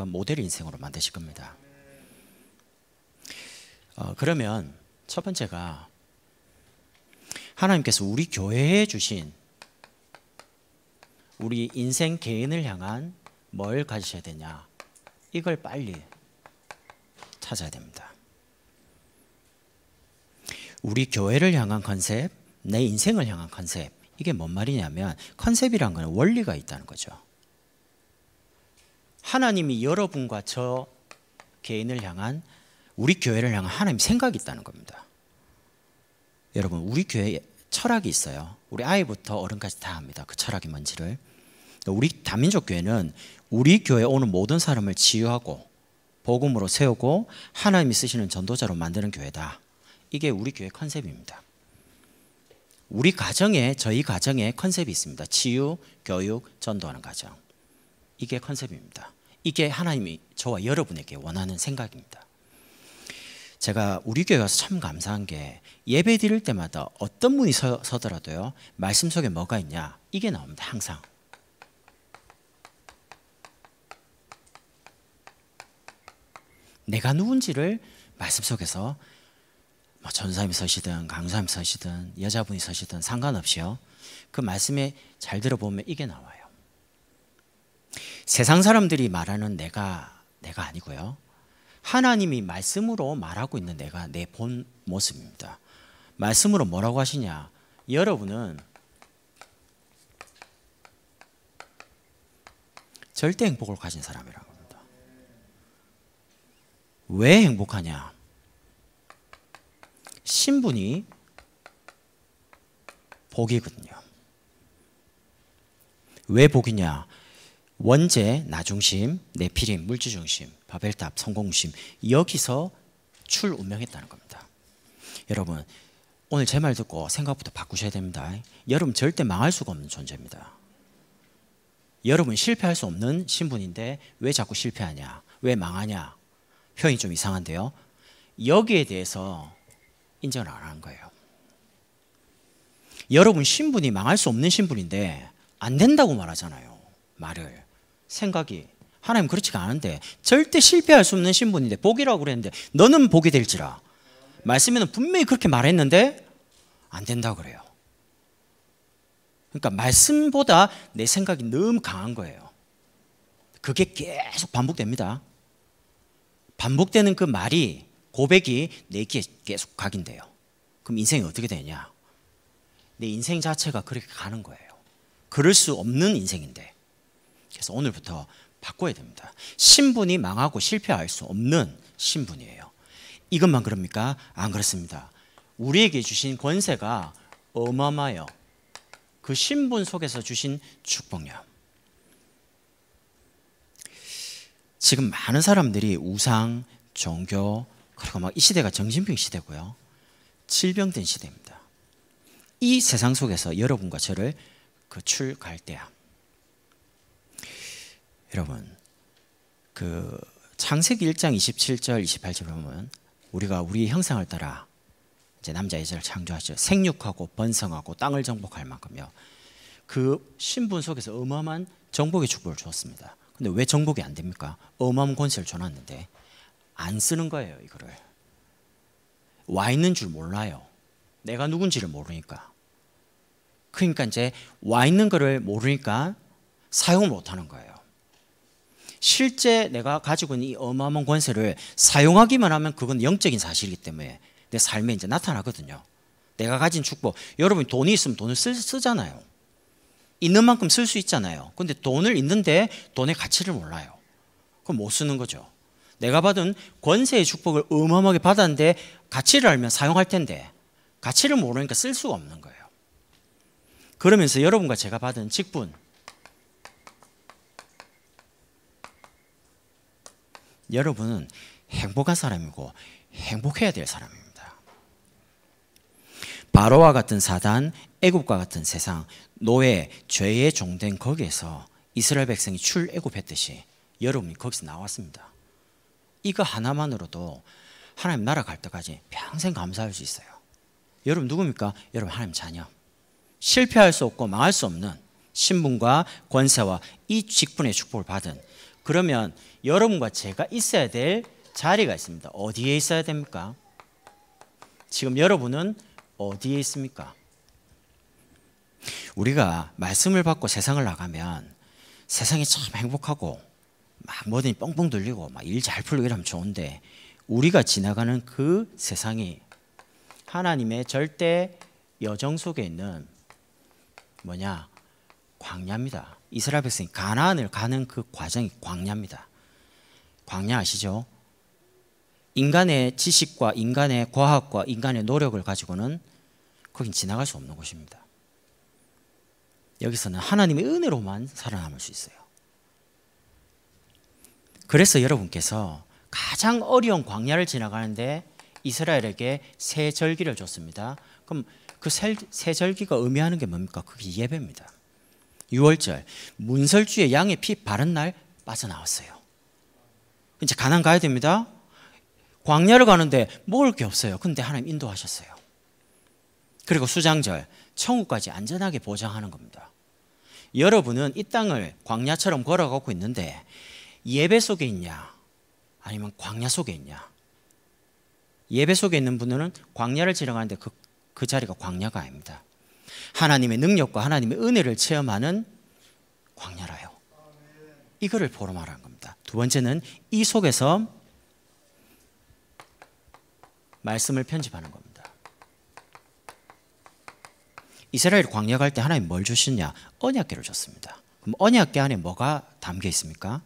인생과 모델 인생으로 만드실 겁니다. 어, 그러면 첫 번째가 하나님께서 우리 교회에 주신 우리 인생 개인을 향한 뭘 가지셔야 되냐 이걸 빨리 찾아야 됩니다. 우리 교회를 향한 컨셉, 내 인생을 향한 컨셉 이게 뭔 말이냐면 컨셉이란 건 원리가 있다는 거죠. 하나님이 여러분과 저 개인을 향한 우리 교회를 향한 하나님 생각이 있다는 겁니다. 여러분 우리 교회 철학이 있어요. 우리 아이부터 어른까지 다 합니다. 그 철학이 뭔지를. 그러니까 우리 다민족 교회는 우리 교회 오는 모든 사람을 치유하고 복음으로 세우고 하나님이 쓰시는 전도자로 만드는 교회다. 이게 우리 교회 컨셉입니다. 우리 가정에 저희 가정에 컨셉이 있습니다. 치유, 교육, 전도하는 가정. 이게 컨셉입니다. 이게 하나님이 저와 여러분에게 원하는 생각입니다. 제가 우리 교회 와서 참 감사한 게 예배 드릴 때마다 어떤 분이 서, 서더라도요 말씀 속에 뭐가 있냐 이게 나옵니다 항상 내가 누군지를 말씀 속에서 뭐 전사님이 서시든 강사님이 서시든 여자분이 서시든 상관없이요 그 말씀에 잘 들어보면 이게 나와요 세상 사람들이 말하는 내가 내가 아니고요. 하나님이 말씀으로 말하고 있는 내가 내 본 모습입니다. 말씀으로 뭐라고 하시냐? 여러분은 절대 행복을 가진 사람이라고 합니다. 왜 행복하냐? 신분이 복이거든요. 왜 복이냐? 원제, 나중심, 내피림, 물질중심, 바벨탑, 성공심 여기서 출 운명했다는 겁니다. 여러분 오늘 제 말 듣고 생각부터 바꾸셔야 됩니다. 여러분 절대 망할 수가 없는 존재입니다. 여러분 실패할 수 없는 신분인데 왜 자꾸 실패하냐? 왜 망하냐? 표현이 좀 이상한데요. 여기에 대해서 인정을 안 하는 거예요. 여러분 신분이 망할 수 없는 신분인데 안 된다고 말하잖아요. 말을. 생각이 하나님 그렇지가 않은데 절대 실패할 수 없는 신분인데 복이라고 그랬는데 너는 복이 될지라 말씀에는 분명히 그렇게 말했는데 안 된다 그래요. 그러니까 말씀보다 내 생각이 너무 강한 거예요. 그게 계속 반복됩니다. 반복되는 그 말이 고백이 내게 계속 각인돼요. 그럼 인생이 어떻게 되냐? 내 인생 자체가 그렇게 가는 거예요. 그럴 수 없는 인생인데. 그래서 오늘부터 바꿔야 됩니다. 신분이 망하고 실패할 수 없는 신분이에요. 이것만 그럽니까? 안 그렇습니다. 우리에게 주신 권세가 어마마요그 신분 속에서 주신 축복이야. 지금 많은 사람들이 우상, 종교, 그리고 막 이 시대가 정신병 시대고요. 질병된 시대입니다. 이 세상 속에서 여러분과 저를 그 출갈 때야. 여러분 그 창세기 1장 27절 28절 보면 우리가 우리의 형상을 따라 이제 남자 여자를 창조하죠. 생육하고 번성하고 땅을 정복할 만큼요. 그 신분 속에서 어마어마한 정복의 축복을 주었습니다. 근데 왜 정복이 안 됩니까? 어마어마한 권세를 줘놨는데 안 쓰는 거예요, 이거를. 와 있는 줄 몰라요. 내가 누군지를 모르니까. 그러니까 이제 와 있는 거를 모르니까 사용을 못 하는 거예요. 실제 내가 가지고 있는 이 어마어마한 권세를 사용하기만 하면 그건 영적인 사실이기 때문에 내 삶에 이제 나타나거든요. 내가 가진 축복. 여러분 돈이 있으면 돈을 쓰, 쓰잖아요. 있는 만큼 쓸 수 있잖아요. 근데 돈을 있는데 돈의 가치를 몰라요. 그럼 못 쓰는 거죠. 내가 받은 권세의 축복을 어마어마하게 받았는데 가치를 알면 사용할 텐데 가치를 모르니까 쓸 수가 없는 거예요. 그러면서 여러분과 제가 받은 직분, 여러분은 행복한 사람이고 행복해야 될 사람입니다. 바로와 같은 사단, 애굽과 같은 세상, 노예, 죄에 종된 거기에서 이스라엘 백성이 출애굽했듯이 여러분이 거기서 나왔습니다. 이거 하나만으로도 하나님 나라 갈 때까지 평생 감사할 수 있어요. 여러분 누굽니까? 여러분 하나님 자녀. 실패할 수 없고 망할 수 없는 신분과 권세와 이 직분의 축복을 받은 그러면 여러분과 제가 있어야 될 자리가 있습니다. 어디에 있어야 됩니까? 지금 여러분은 어디에 있습니까? 우리가 말씀을 받고 세상을 나가면 세상이 참 행복하고 막뭐든 뻥뻥 돌리고 막 일 잘풀고 이러면 좋은데 우리가 지나가는 그 세상이 하나님의 절대 여정 속에 있는 뭐냐 광야입니다. 이스라엘 백성이 가나안을 가는 그 과정이 광야입니다. 광야 아시죠? 인간의 지식과 인간의 과학과 인간의 노력을 가지고는 거긴 지나갈 수 없는 곳입니다. 여기서는 하나님의 은혜로만 살아남을 수 있어요. 그래서 여러분께서 가장 어려운 광야를 지나가는데 이스라엘에게 새 절기를 줬습니다. 그럼 그 새 절기가 의미하는 게 뭡니까? 그게 예배입니다. 6월절 문설주의 양의 피 바른 날 빠져나왔어요. 이제 가난 가야 됩니다. 광야를 가는데 먹을 게 없어요. 근데 하나님 인도하셨어요. 그리고 수장절 천국까지 안전하게 보장하는 겁니다. 여러분은 이 땅을 광야처럼 걸어가고 있는데 예배 속에 있냐 아니면 광야 속에 있냐 예배 속에 있는 분들은 광야를 지나가는데 그, 그 자리가 광야가 아닙니다. 하나님의 능력과 하나님의 은혜를 체험하는 광야라요. 이거를 보러 말한 겁니다. 두 번째는 이 속에서 말씀을 편집하는 겁니다. 이스라엘 광야 갈 때 하나님 뭘 주시냐? 언약계를 줬습니다. 그럼 언약계 안에 뭐가 담겨 있습니까?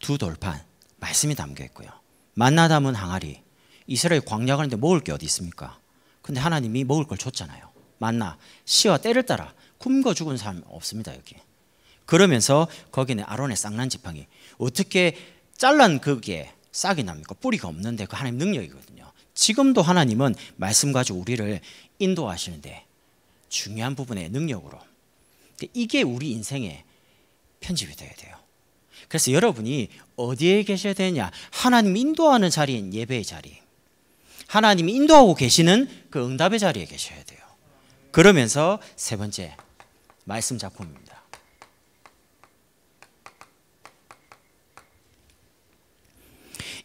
두 돌판 말씀이 담겨 있고요. 만나 담은 항아리. 이스라엘 광야 가는데 먹을 게 어디 있습니까? 근데 하나님이 먹을 걸 줬잖아요. 만나 시와 때를 따라 굶어 죽은 사람 없습니다 여기. 그러면서 거기는 아론의 쌍난 지팡이 어떻게 잘란 그게 싹이 납니까? 뿌리가 없는데 그 하나님 능력이거든요. 지금도 하나님은 말씀 가지고 우리를 인도하시는데 중요한 부분의 능력으로 그러니까 이게 우리 인생의 편집이 돼야 돼요. 그래서 여러분이 어디에 계셔야 되냐? 하나님 인도하는 자리인 예배의 자리. 하나님이 인도하고 계시는 그 응답의 자리에 계셔야 돼요. 그러면서 세 번째 말씀 작품입니다.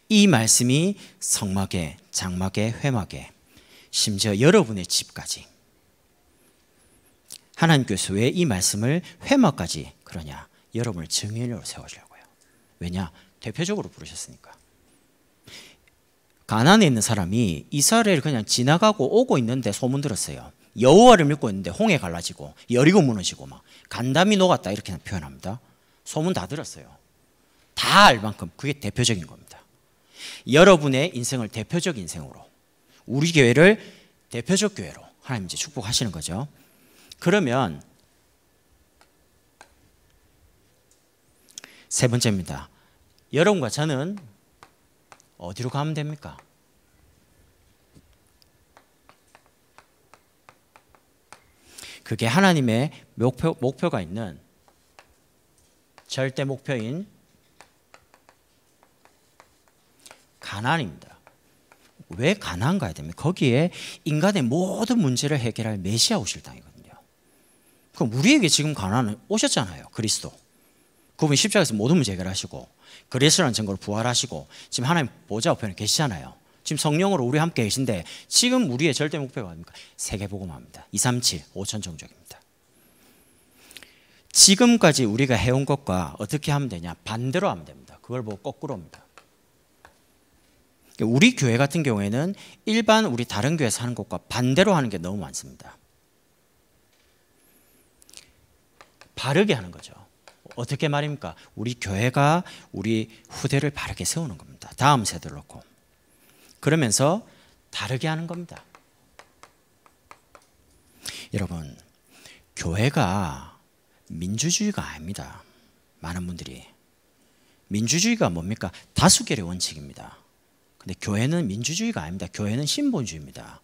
이 말씀이 성막에, 장막에, 회막에, 심지어 여러분의 집까지 하나님께서 왜 이 말씀을 회막까지 그러냐? 여러분을 증인으로 세우려고요. 왜냐? 대표적으로 부르셨으니까. 가난에 있는 사람이 이스라엘 그냥 지나가고 오고 있는데 소문 들었어요. 여호와를 믿고 있는데 홍해 갈라지고 여리고 무너지고 막 간담이 녹았다 이렇게 표현합니다. 소문 다 들었어요. 다 알 만큼 그게 대표적인 겁니다. 여러분의 인생을 대표적 인생으로 우리 교회를 대표적 교회로 하나님 이제 축복하시는 거죠. 그러면 세 번째입니다. 여러분과 저는 어디로 가면 됩니까? 그게 하나님의 목표, 목표가 있는 절대 목표인 가난입니다. 왜 가난 가야 됩니까? 거기에 인간의 모든 문제를 해결할 메시아 오실 당이거든요. 그럼 우리에게 지금 가난은 오셨잖아요. 그리스도. 그분이 십자가에서 모든 문제 해결하시고 그리스도라는 증거로 부활하시고 지금 하나님 보좌 우편에 계시잖아요. 지금 성령으로 우리 함께 계신데 지금 우리의 절대 목표가 뭡니까? 세계복음화입니다. 237, 5천 종족입니다. 지금까지 우리가 해 온 것과 어떻게 하면 되냐? 반대로 하면 됩니다. 그걸 보고 거꾸로입니다. 우리 교회 같은 경우에는 일반 우리 다른 교회에는 것과 반대로 하는 게 너무 많습니다. 바르게 하는 거죠. 어떻게 말입니까? 우리 교회가 우리 후대를 바르게 세우는 겁니다. 다음 세대를 놓고. 그러면서 다르게 하는 겁니다. 여러분, 교회가 민주주의가 아닙니다. 많은 분들이. 민주주의가 뭡니까? 다수결의 원칙입니다. 근데 교회는 민주주의가 아닙니다. 교회는 신본주의입니다.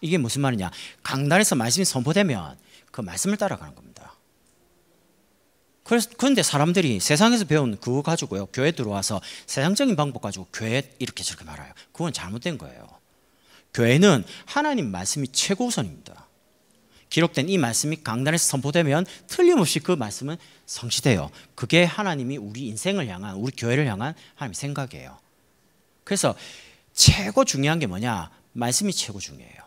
이게 무슨 말이냐? 강단에서 말씀이 선포되면 그 말씀을 따라가는 겁니다. 그런데 사람들이 세상에서 배운 그거 가지고요 교회 들어와서 세상적인 방법 가지고 교회 이렇게 저렇게 말아요 그건 잘못된 거예요 교회는 하나님 말씀이 최고선입니다 기록된 이 말씀이 강단에서 선포되면 틀림없이 그 말씀은 성취돼요 그게 하나님이 우리 인생을 향한 우리 교회를 향한 하나님 생각이에요 그래서 최고 중요한 게 뭐냐 말씀이 최고 중요해요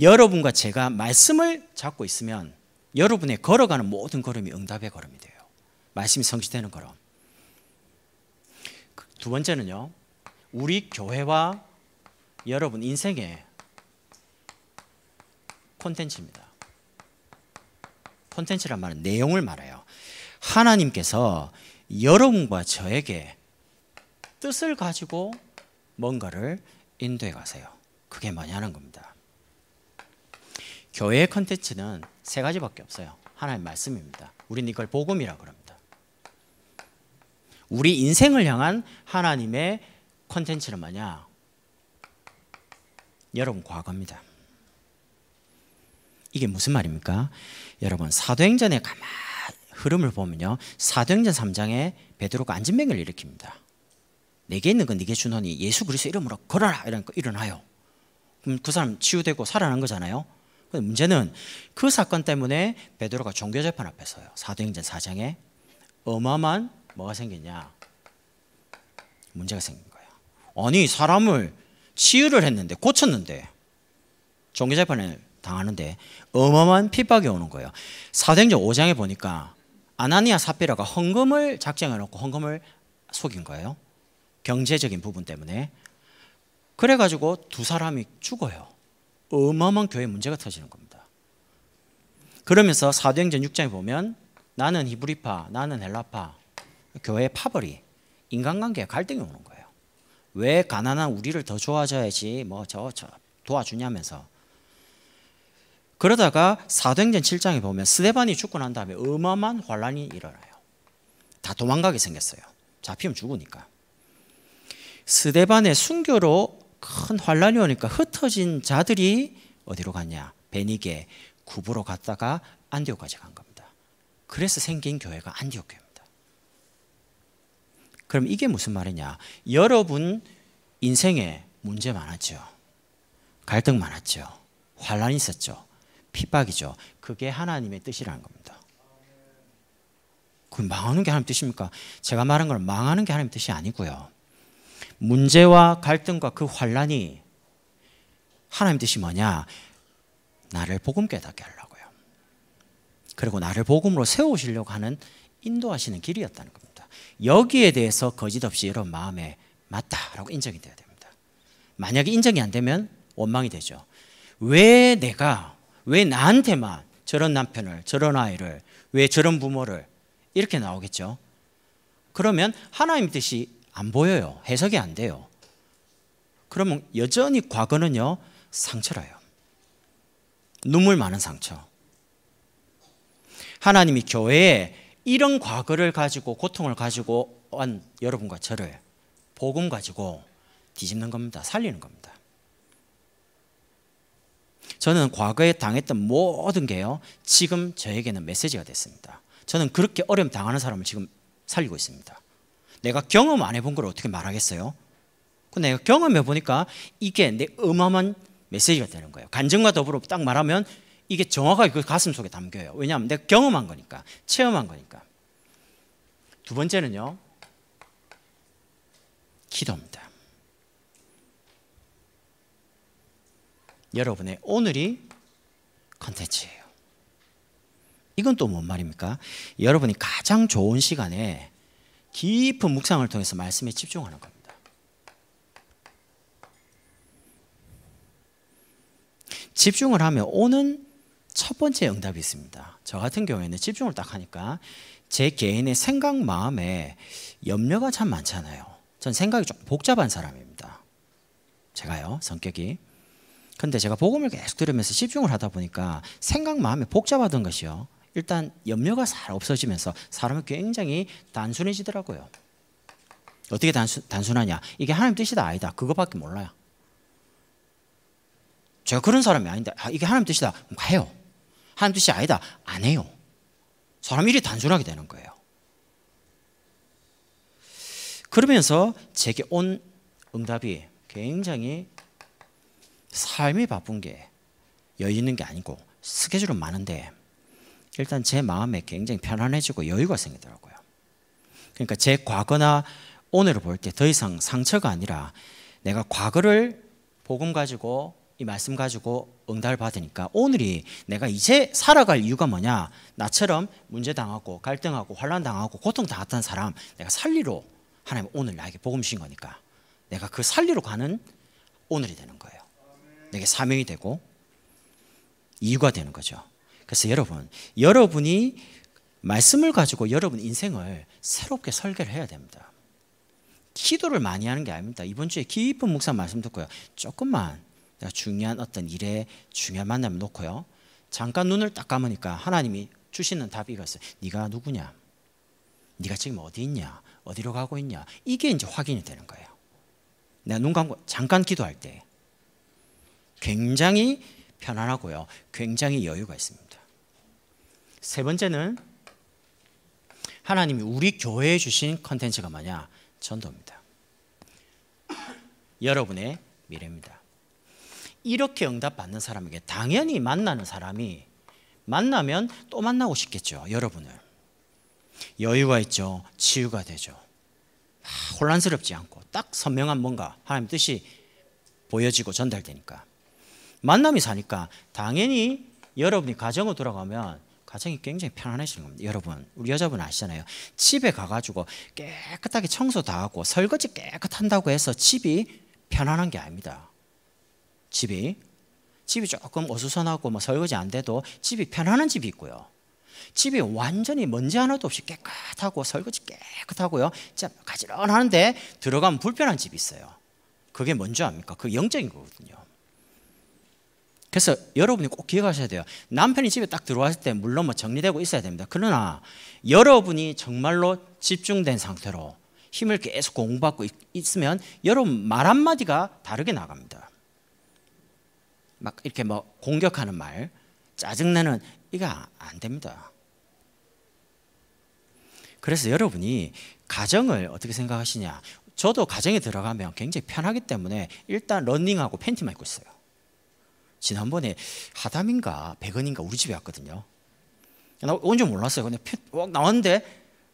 여러분과 제가 말씀을 잡고 있으면 여러분의 걸어가는 모든 걸음이 응답의 걸음이 돼요. 말씀이 성취되는 걸음. 그 두 번째는요. 우리 교회와 여러분 인생의 콘텐츠입니다. 콘텐츠란 말은 내용을 말해요. 하나님께서 여러분과 저에게 뜻을 가지고 뭔가를 인도해 가세요. 그게 뭐냐는 겁니다. 교회의 컨텐츠는 세 가지밖에 없어요. 하나님 말씀입니다. 우리는 이걸 복음이라 그럽니다. 우리 인생을 향한 하나님의 컨텐츠는 뭐냐? 여러분 과거입니다. 이게 무슨 말입니까? 여러분 사도행전에 가만 흐름을 보면요. 사도행전 3장에 베드로가 안진뱅이 일으킵니다. 내게 있는 건 네게 주노니 예수 그리스도 이름으로 걸어라 이러니까 일어나요. 그럼 그 사람 치유되고 살아난 거잖아요. 문제는 그 사건 때문에 베드로가 종교 재판 앞에 서요. 사도행전 4장에 어마어 뭐가 생기냐? 문제가 생긴 거예 아니 사람을 치유를 했는데 고쳤는데 종교 재판을 당하는데 어마어 핍박이 오는 거예요. 사도행전 5장에 보니까 아나니아 사피라가 헌금을 작정해놓고 헌금을 속인 거예요. 경제적인 부분 때문에. 그래가지고 두 사람이 죽어요. 어마어마한 교회 문제가 터지는 겁니다. 그러면서 사도행전 6장에 보면 나는 히브리파, 나는 헬라파, 교회 파벌이 인간관계에 갈등이 오는 거예요. 왜 가난한 우리를 더 좋아져야지 뭐 저 저 도와주냐면서 그러다가 사도행전 7장에 보면 스데반이 죽고 난 다음에 어마어마한 환란이 일어나요. 다 도망가게 생겼어요. 잡히면 죽으니까. 스데반의 순교로 큰 환란이 오니까 흩어진 자들이 어디로 갔냐? 베니게 구부로 갔다가 안디옥까지 간 겁니다. 그래서 생긴 교회가 안디옥교입니다. 그럼 이게 무슨 말이냐? 여러분 인생에 문제 많았죠. 갈등 많았죠. 환란 있었죠. 핍박이죠. 그게 하나님의 뜻이라는 겁니다. 그 망하는 게 하나님 뜻입니까? 제가 말한 건 망하는 게 하나님 뜻이 아니고요. 문제와 갈등과 그 환란이 하나님 뜻이 뭐냐? 나를 복음 깨닫게 하려고요. 그리고 나를 복음으로 세우시려고 하는 인도하시는 길이었다는 겁니다. 여기에 대해서 거짓없이 이런 마음에 맞다라고 인정이 돼야 됩니다. 만약에 인정이 안 되면 원망이 되죠. 왜 내가 왜 나한테만 저런 남편을 저런 아이를 왜 저런 부모를 이렇게 나오겠죠. 그러면 하나님 뜻이 안 보여요. 해석이 안 돼요. 그러면 여전히 과거는요, 상처라요. 눈물 많은 상처. 하나님이 교회에 이런 과거를 가지고 고통을 가지고 온 여러분과 저를 복음 가지고 뒤집는 겁니다. 살리는 겁니다. 저는 과거에 당했던 모든 게요. 지금 저에게는 메시지가 됐습니다. 저는 그렇게 어려움 당하는 사람을 지금 살리고 있습니다. 내가 경험 안 해본 걸 어떻게 말하겠어요? 내가 경험해 보니까 이게 내 어마어마한 메시지가 되는 거예요. 간증과 더불어 딱 말하면 이게 정확하게 그 가슴 속에 담겨요. 왜냐하면 내가 경험한 거니까, 체험한 거니까. 두 번째는요, 기도입니다. 여러분의 오늘이 컨텐츠예요. 이건 또 뭔 말입니까? 여러분이 가장 좋은 시간에 깊은 묵상을 통해서 말씀에 집중하는 겁니다. 집중을 하면 오는 첫 번째 응답이 있습니다. 저 같은 경우에는 집중을 딱 하니까 제 개인의 생각 마음에 염려가 참 많잖아요. 전 생각이 좀 복잡한 사람입니다. 제가요, 성격이. 근데 제가 복음을 계속 들으면서 집중을 하다 보니까 생각 마음에 복잡하던 것이요. 일단 염려가 잘 없어지면서 사람은 굉장히 단순해지더라고요. 어떻게 단순, 단순하냐? 이게 하나님 뜻이다 아니다. 그거밖에 몰라요. 제가 그런 사람이 아닌데 아, 이게 하나님 뜻이다. 해요. 하나님 뜻이 아니다. 안 해요. 사람 일이 단순하게 되는 거예요. 그러면서 제게 온 응답이 굉장히 삶이 바쁜 게 여유 있는 게 아니고 스케줄은 많은데 일단 제 마음에 굉장히 편안해지고 여유가 생기더라고요. 그러니까 제 과거나 오늘을 볼 때 더 이상 상처가 아니라 내가 과거를 복음 가지고 이 말씀 가지고 응답을 받으니까 오늘이 내가 이제 살아갈 이유가 뭐냐 나처럼 문제당하고 갈등하고 환란당하고 고통당했던 사람 내가 살리로 하나님 오늘 나에게 복음 주신 거니까 내가 그 살리로 가는 오늘이 되는 거예요 내게 사명이 되고 이유가 되는 거죠 그래서 여러분, 여러분이 말씀을 가지고 여러분 인생을 새롭게 설계를 해야 됩니다. 기도를 많이 하는 게 아닙니다. 이번 주에 깊은 묵상 말씀 듣고요. 조금만 내가 중요한 어떤 일에 중요한 만남 놓고요. 잠깐 눈을 딱 감으니까 하나님이 주시는 답이 이거어요 네가 누구냐? 네가 지금 어디 있냐? 어디로 가고 있냐? 이게 이제 확인이 되는 거예요. 내가 눈 감고 잠깐 기도할 때 굉장히 편안하고요. 굉장히 여유가 있습니다. 세 번째는 하나님이 우리 교회에 주신 컨텐츠가 뭐냐? 전도입니다. 여러분의 미래입니다. 이렇게 응답받는 사람에게 당연히 만나는 사람이 만나면 또 만나고 싶겠죠. 여러분을. 여유가 있죠. 치유가 되죠. 아, 혼란스럽지 않고 딱 선명한 뭔가 하나님 뜻이 보여지고 전달되니까. 만남이 사니까 당연히 여러분이 가정으로 돌아가면 가정이 굉장히 편안해지는 겁니다. 여러분, 우리 여자분 아시잖아요. 집에 가가지고 깨끗하게 청소 다 하고 설거지 깨끗한다고 해서 집이 편안한 게 아닙니다. 집이 집이 조금 어수선하고 뭐 설거지 안 돼도 집이 편안한 집이 있고요. 집이 완전히 먼지 하나도 없이 깨끗하고 설거지 깨끗하고요. 진짜 가지런하는데 들어가면 불편한 집이 있어요. 그게 뭔지 압니까? 그 영적인 거거든요. 그래서 여러분이 꼭 기억하셔야 돼요. 남편이 집에 딱 들어왔을 때 물론 뭐 정리되고 있어야 됩니다. 그러나 여러분이 정말로 집중된 상태로 힘을 계속 공부받고 있으면 여러분 말 한마디가 다르게 나갑니다. 막 이렇게 뭐 공격하는 말, 짜증내는 이거 안 됩니다. 그래서 여러분이 가정을 어떻게 생각하시냐? 저도 가정에 들어가면 굉장히 편하기 때문에 일단 런닝하고 팬티만 입고 있어요. 지난번에 하담인가 백원인가 우리 집에 왔거든요. 나 온 줄 몰랐어요. 근데 막 나왔는데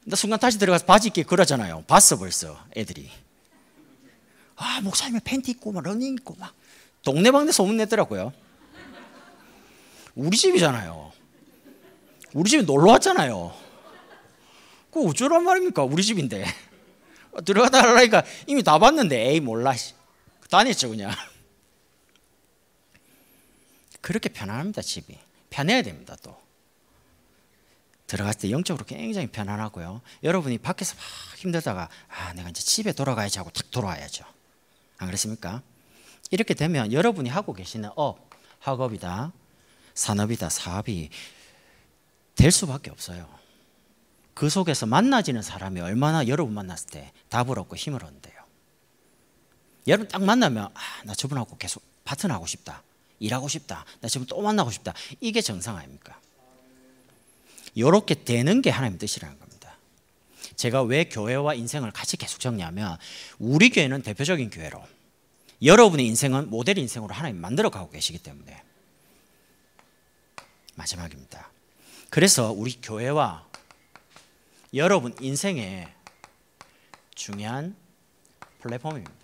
나 순간 다시 들어가서 바지 입게 그러잖아요. 봤어 벌써 애들이. 아 목사님이 팬티 입고 막 러닝 입고 막 동네방네 소문냈더라고요. 우리 집이잖아요. 우리 집에 놀러 왔잖아요. 그 어쩌란 말입니까? 우리 집인데. 들어가다 하라니까 이미 다 봤는데 에이 몰라. 다녔죠 그냥. 그렇게 편안합니다 집이 편해야 됩니다 또 들어갔을 때 영적으로 굉장히 편안하고요 여러분이 밖에서 막 힘들다가 아 내가 이제 집에 돌아가야지 하고 탁 돌아와야죠 안 그렇습니까? 이렇게 되면 여러분이 하고 계시는 업, 학업이다 산업이다 사업이 될 수밖에 없어요 그 속에서 만나지는 사람이 얼마나 여러분 만났을 때 답을 얻고 힘을 얻는데요 여러분 딱 만나면 아, 나 저분하고 계속 파트너하고 싶다 일하고 싶다. 나 지금 또 만나고 싶다. 이게 정상 아닙니까? 이렇게 되는 게하나님 뜻이라는 겁니다. 제가 왜 교회와 인생을 같이 계속 적냐면 우리 교회는 대표적인 교회로 여러분의 인생은 모델 인생으로 하나님 만들어 가고 계시기 때문에 마지막입니다. 그래서 우리 교회와 여러분 인생의 중요한 플랫폼입니다.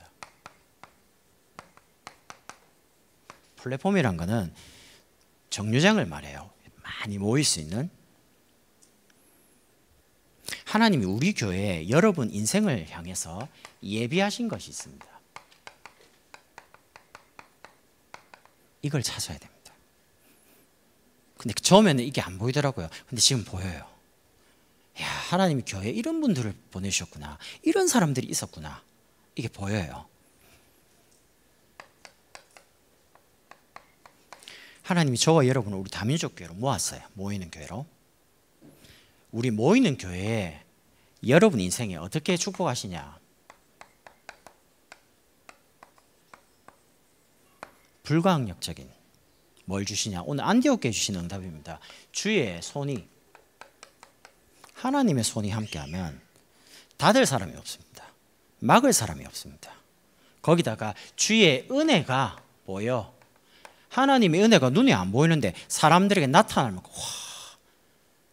플랫폼이란 거는 정류장을 말해요. 많이 모일 수 있는 하나님이 우리 교회 에 여러분 인생을 향해서 예비하신 것이 있습니다. 이걸 찾아야 됩니다. 근데 처음에는 이게 안 보이더라고요. 근데 지금 보여요. 야, 하나님이 교회 에 이런 분들을 보내셨구나 이런 사람들이 있었구나. 이게 보여요. 하나님이 저와 여러분을 우리 다민족 교회로 모았어요. 모이는 교회로. 우리 모이는 교회에 여러분 인생에 어떻게 축복하시냐? 불가항력적인 뭘 주시냐? 오늘 안디옥에 주신 응답입니다. 주의 손이 하나님의 손이 함께하면 닫을 사람이 없습니다. 막을 사람이 없습니다. 거기다가 주의 은혜가 보여 하나님의 은혜가 눈에 안 보이는데 사람들에게 나타날 만큼 와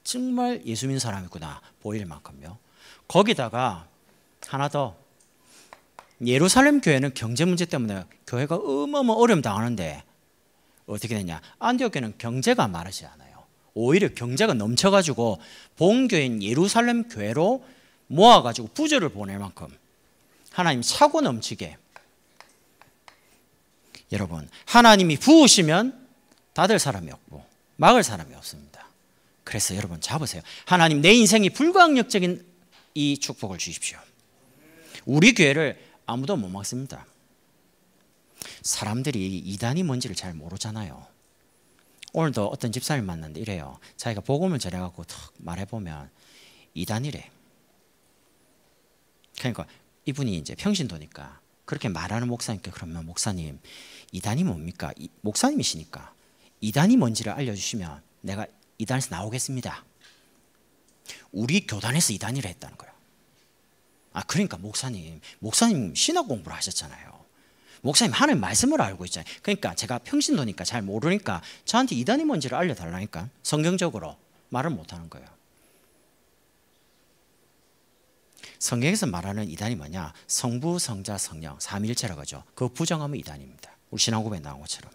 정말 예수 믿는 사람이구나 보일 만큼요. 거기다가 하나 더 예루살렘 교회는 경제 문제 때문에 교회가 어마어마 어려움 당하는데 어떻게 되냐? 안디옥교는 경제가 마르지 않아요. 오히려 경제가 넘쳐가지고 본교인 예루살렘 교회로 모아가지고 부조를 보낼 만큼 하나님 사고 넘치게 여러분 하나님이 부으시면 닫을 사람이 없고 막을 사람이 없습니다. 그래서 여러분 잡으세요. 하나님 내 인생이 불가항력적인 이 축복을 주십시오. 우리 교회를 아무도 못 막습니다. 사람들이 이단이 뭔지를 잘 모르잖아요. 오늘도 어떤 집사님 만났는데 이래요. 자기가 복음을 전해갖고 탁 말해보면 이단이래. 그러니까 이분이 이제 평신도니까 그렇게 말하는 목사님께 그러면 목사님 이단이 뭡니까? 이, 목사님이시니까 이단이 뭔지를 알려주시면 내가 이단에서 나오겠습니다. 우리 교단에서 이단이라 했다는 거예요. 아 그러니까 목사님 목사님 신학 공부를 하셨잖아요. 목사님 하나님 말씀을 알고 있잖아요. 그러니까 제가 평신도니까 잘 모르니까 저한테 이단이 뭔지를 알려달라니까 성경적으로 말을 못하는 거예요. 성경에서 말하는 이단이 뭐냐? 성부, 성자, 성령 삼일체라고 하죠. 그 부정하면 이단입니다. 우리 신앙고백에 나온 것처럼.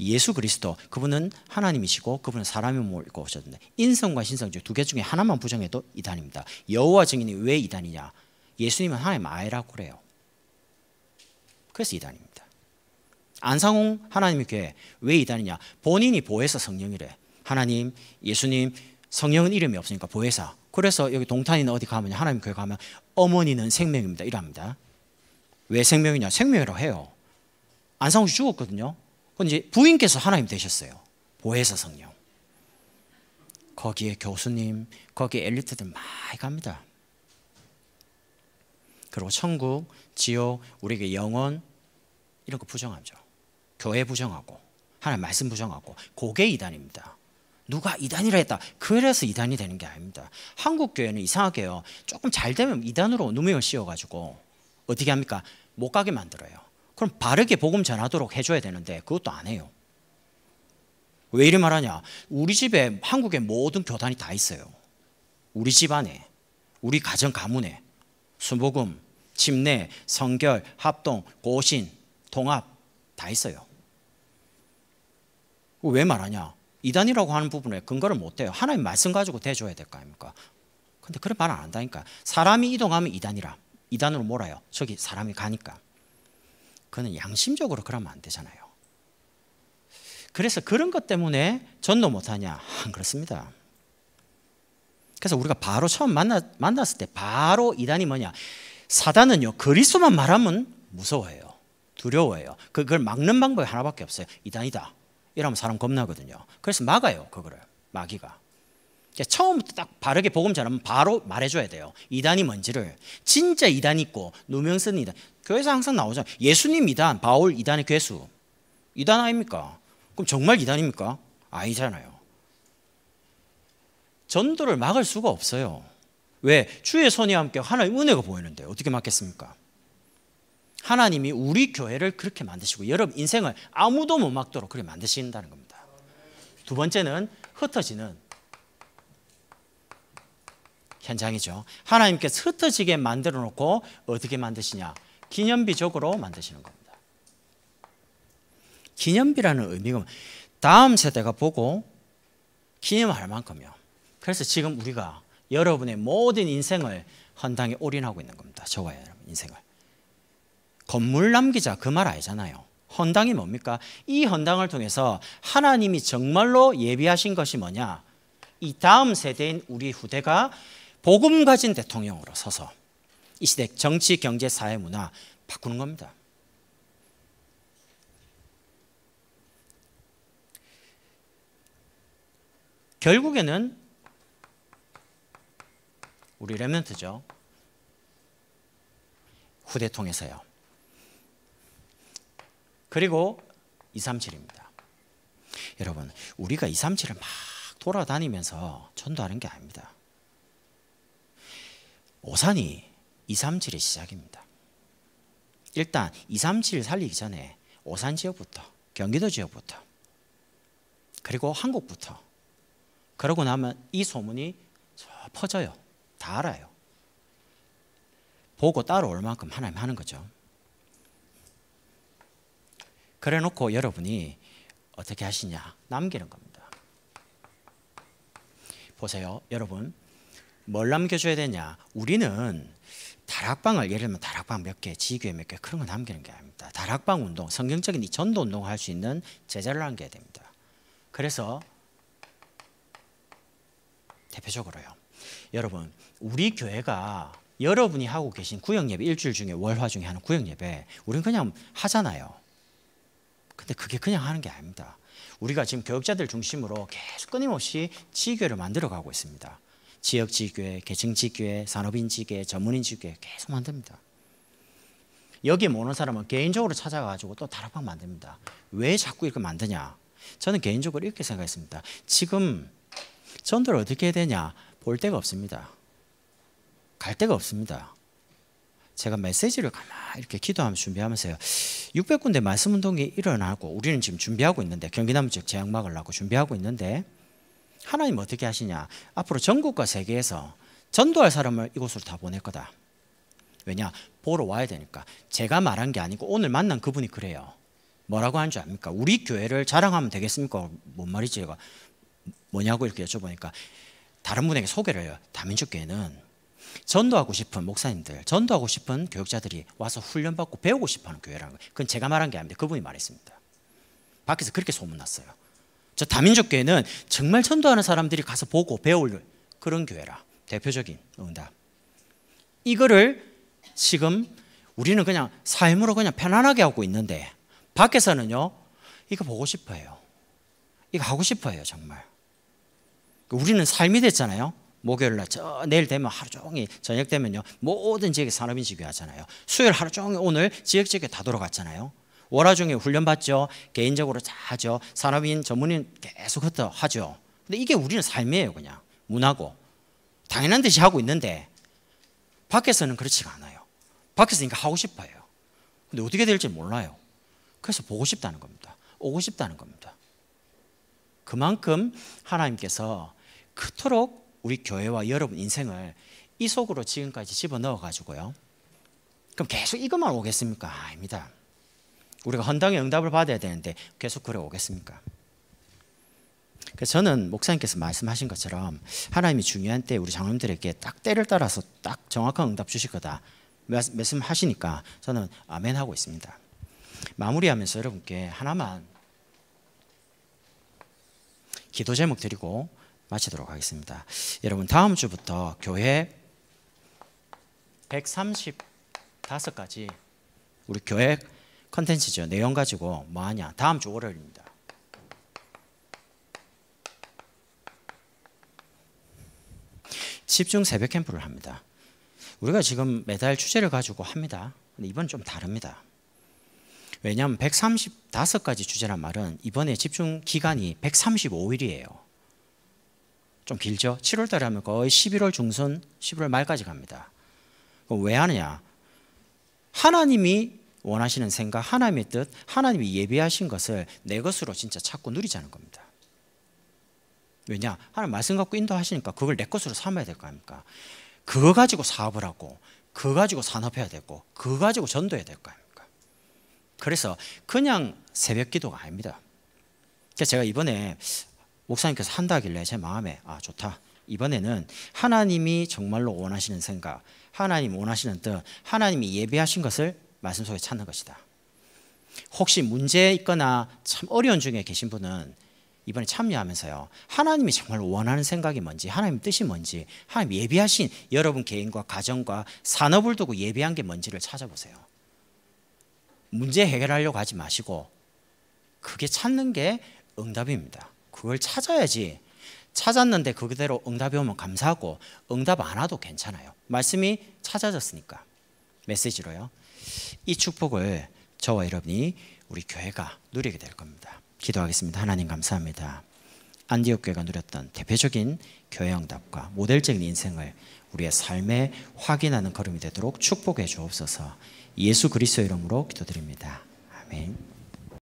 예수 그리스도 그분은 하나님이시고 그분은 사람이 몰고 오셨는데 인성과 신성 중 두 개 중에 하나만 부정해도 이단입니다. 여호와 증인이 왜 이단이냐? 예수님은 하나님 아이라고 그래요. 그래서 이단입니다. 안상홍 하나님 교회 왜 이단이냐? 본인이 보혜사 성령이래. 하나님, 예수님, 성령은 이름이 없으니까 보혜사. 그래서 여기 동탄이나 어디 가면 하나님 교회 가면 어머니는 생명입니다. 이랍니다. 왜 생명이냐? 생명이라고 해요. 안상우씨 죽었거든요. 근데 부인께서 하나님 되셨어요. 보혜사 성령. 거기에 교수님, 거기에 엘리트들 많이 갑니다. 그리고 천국, 지옥, 우리에게 영원 이런 거 부정하죠. 교회 부정하고 하나님 말씀 부정하고 고개 이단입니다. 누가 이단이라 했다. 그래서 이단이 되는 게 아닙니다. 한국 교회는 이상하게요. 조금 잘 되면 이단으로 누명을 씌워가지고 어떻게 합니까? 못 가게 만들어요. 그럼 바르게 복음 전하도록 해줘야 되는데 그것도 안 해요. 왜 이리 말하냐? 우리 집에 한국의 모든 교단이 다 있어요. 우리 집안에, 우리 가정 가문에 순복음, 침례, 성결, 합동, 고신, 통합 다 있어요. 왜 말하냐? 이단이라고 하는 부분에 근거를 못대요 하나님 말씀 가지고 대줘야 될 거 아닙니까? 근데 그런 말안 한다니까. 사람이 이동하면 이단이라. 이단으로 몰아요. 저기 사람이 가니까. 그는 양심적으로 그러면 안 되잖아요. 그래서 그런 것 때문에 전도 못하냐? 안 그렇습니다. 그래서 우리가 바로 처음 만나, 만났을 때 바로 이단이 뭐냐? 사단은요, 그리스만 말하면 무서워해요. 두려워해요. 그, 그걸 막는 방법이 하나밖에 없어요. 이단이다. 이러면 사람 겁나거든요. 그래서 막아요, 그거를. 마귀가. 처음부터 딱 바르게 복음 전하면 바로 말해줘야 돼요. 이단이 뭔지를. 진짜 이단 있고, 누명 쓰는 이단. 교회에서 항상 나오죠. 예수님 이단, 바울 이단의 괴수. 이단 아닙니까? 그럼 정말 이단입니까? 아니잖아요. 전도를 막을 수가 없어요. 왜? 주의 손이 함께 하나의 은혜가 보이는데 어떻게 막겠습니까? 하나님이 우리 교회를 그렇게 만드시고 여러분 인생을 아무도 못 막도록 그렇게 만드신다는 겁니다. 두 번째는 흩어지는 현장이죠. 하나님께서 흩어지게 만들어 놓고 어떻게 만드시냐? 기념비적으로 만드시는 겁니다. 기념비라는 의미가 다음 세대가 보고 기념할 만큼요. 그래서 지금 우리가 여러분의 모든 인생을 헌당에 올인하고 있는 겁니다. 저와 여러분 인생을. 건물 남기자 그말 아니잖아요. 헌당이 뭡니까? 이 헌당을 통해서 하나님이 정말로 예비하신 것이 뭐냐? 이 다음 세대인 우리 후대가 복음 가진 대통령으로 서서 이 시대 정치, 경제, 사회, 문화 바꾸는 겁니다. 결국에는 우리 레멘트죠. 후대 통해서요. 그리고 237입니다. 여러분, 우리가 237을 막 돌아다니면서 전도하는 게 아닙니다. 오산이 237의 시작입니다. 일단 237 살리기 전에 오산 지역부터 경기도 지역부터 그리고 한국부터 그러고 나면 이 소문이 퍼져요. 다 알아요. 보고 따라올 만큼 하나님 하는 거죠. 그래 놓고 여러분이 어떻게 하시냐? 남기는 겁니다. 보세요. 여러분, 뭘 남겨줘야 되냐? 우리는 다락방을 예를 들면 다락방 몇 개, 지교회 몇 개 그런 거 남기는 게 아닙니다. 다락방 운동, 성경적인 이 전도 운동을 할 수 있는 제자를 남겨야 됩니다. 그래서 대표적으로요. 여러분, 우리 교회가 여러분이 하고 계신 구역 예배 일주일 중에 월화 중에 하는 구역 예배 우리는 그냥 하잖아요. 근데 그게 그냥 하는 게 아닙니다. 우리가 지금 교육자들 중심으로 계속 끊임없이 지교회를 만들어 가고 있습니다. 지역 지교회, 계층 지교회, 산업인 지교회, 전문인 지교회 계속 만듭니다. 여기에 모는 사람은 개인적으로 찾아가지고 또 다락방 만듭니다. 왜 자꾸 이렇게 만드냐? 저는 개인적으로 이렇게 생각했습니다. 지금 전도를 어떻게 해야 되냐? 볼 데가 없습니다. 갈 데가 없습니다. 제가 메시지를 가만히 이렇게 기도하면 준비하면서요. 600군데 말씀 운동이 일어나고 우리는 지금 준비하고 있는데 경기남 지역 재앙 막으려고 준비하고 있는데 하나님 어떻게 하시냐? 앞으로 전국과 세계에서 전도할 사람을 이곳으로 다 보낼 거다. 왜냐? 보러 와야 되니까. 제가 말한 게 아니고 오늘 만난 그분이 그래요. 뭐라고 하는 줄 압니까? 우리 교회를 자랑하면 되겠습니까? 뭔 말이지? 제가 뭐냐고 이렇게 여쭤보니까 다른 분에게 소개를 해요. 다민족 교회는 전도하고 싶은 목사님들, 전도하고 싶은 교육자들이 와서 훈련받고 배우고 싶어하는 교회라는 거예요. 그건 제가 말한 게 아닙니다. 그분이 말했습니다. 밖에서 그렇게 소문났어요. 저 다민족 교회는 정말 전도하는 사람들이 가서 보고 배울 그런 교회라 대표적인 응답. 이거를 지금 우리는 그냥 삶으로 그냥 편안하게 하고 있는데 밖에서는요 이거 보고 싶어요. 이거 하고 싶어요 정말. 우리는 삶이 됐잖아요. 목요일 날 저 내일 되면 하루 종일 저녁 되면요 모든 지역에 산업인지 교하잖아요 수요일 하루 종일 오늘 지역 지역에 다 돌아갔잖아요 월화중에 훈련 받죠 개인적으로 다 하죠 산업인 전문인 계속 흩어 하죠 근데 이게 우리는 삶이에요 그냥 문화고 당연한 듯이 하고 있는데 밖에서는 그렇지가 않아요 밖에서 니까 그러니까 하고 싶어요 근데 어떻게 될지 몰라요 그래서 보고 싶다는 겁니다 오고 싶다는 겁니다 그만큼 하나님께서 그토록 우리 교회와 여러분 인생을 이 속으로 지금까지 집어넣어 가지고요. 그럼 계속 이것만 오겠습니까? 아닙니다. 우리가 헌당의 응답을 받아야 되는데 계속 그래 오겠습니까? 그래서 저는 목사님께서 말씀하신 것처럼 하나님이 중요한 때 우리 장로님들에게 딱 때를 따라서 딱 정확한 응답 주실 거다 말씀하시니까 저는 아멘 하고 있습니다. 마무리하면서 여러분께 하나만 기도 제목 드리고 마치도록 하겠습니다. 여러분 다음 주부터 교회 135가지 우리 교회 컨텐츠죠. 내용 가지고 뭐 하냐. 다음 주 월요일입니다. 집중 새벽 캠프를 합니다. 우리가 지금 매달 주제를 가지고 합니다. 근데 이번 좀 다릅니다. 왜냐면 135가지 주제란 말은 이번에 집중 기간이 135일이에요. 좀 길죠. 7월 달에 하면 거의 11월 중순, 11월 말까지 갑니다. 그럼 왜 하느냐? 하나님이 원하시는 생각, 하나님의 뜻, 하나님이 예비하신 것을 내 것으로 진짜 찾고 누리자는 겁니다. 왜냐? 하나님 말씀 갖고 인도하시니까 그걸 내 것으로 삼아야 될 거 아닙니까? 그거 가지고 사업을 하고, 그거 가지고 산업해야 되고, 그거 가지고 전도해야 될 거 아닙니까? 그래서 그냥 새벽 기도가 아닙니다. 제가 이번에 목사님께서 한다길래 제 마음에 아 좋다. 이번에는 하나님이 정말로 원하시는 생각, 하나님 원하시는 뜻, 하나님이 예배하신 것을 말씀 속에 찾는 것이다. 혹시 문제 있거나 참 어려운 중에 계신 분은 이번에 참여하면서요. 하나님이 정말 원하는 생각이 뭔지, 하나님 뜻이 뭔지, 하나님 예비하신 여러분 개인과 가정과 산업을 두고 예비한 게 뭔지를 찾아보세요. 문제 해결하려고 하지 마시고 그게 찾는 게 응답입니다. 그걸 찾아야지 찾았는데 그대로 응답이 오면 감사하고 응답 안 와도 괜찮아요. 말씀이 찾아졌으니까 메시지로요. 이 축복을 저와 여러분이 우리 교회가 누리게 될 겁니다. 기도하겠습니다. 하나님 감사합니다. 안디옥 교회가 누렸던 대표적인 교회 응답과 모델적인 인생을 우리의 삶에 확인하는 걸음이 되도록 축복해 주옵소서. 예수 그리스도 이름으로 기도드립니다. 아멘.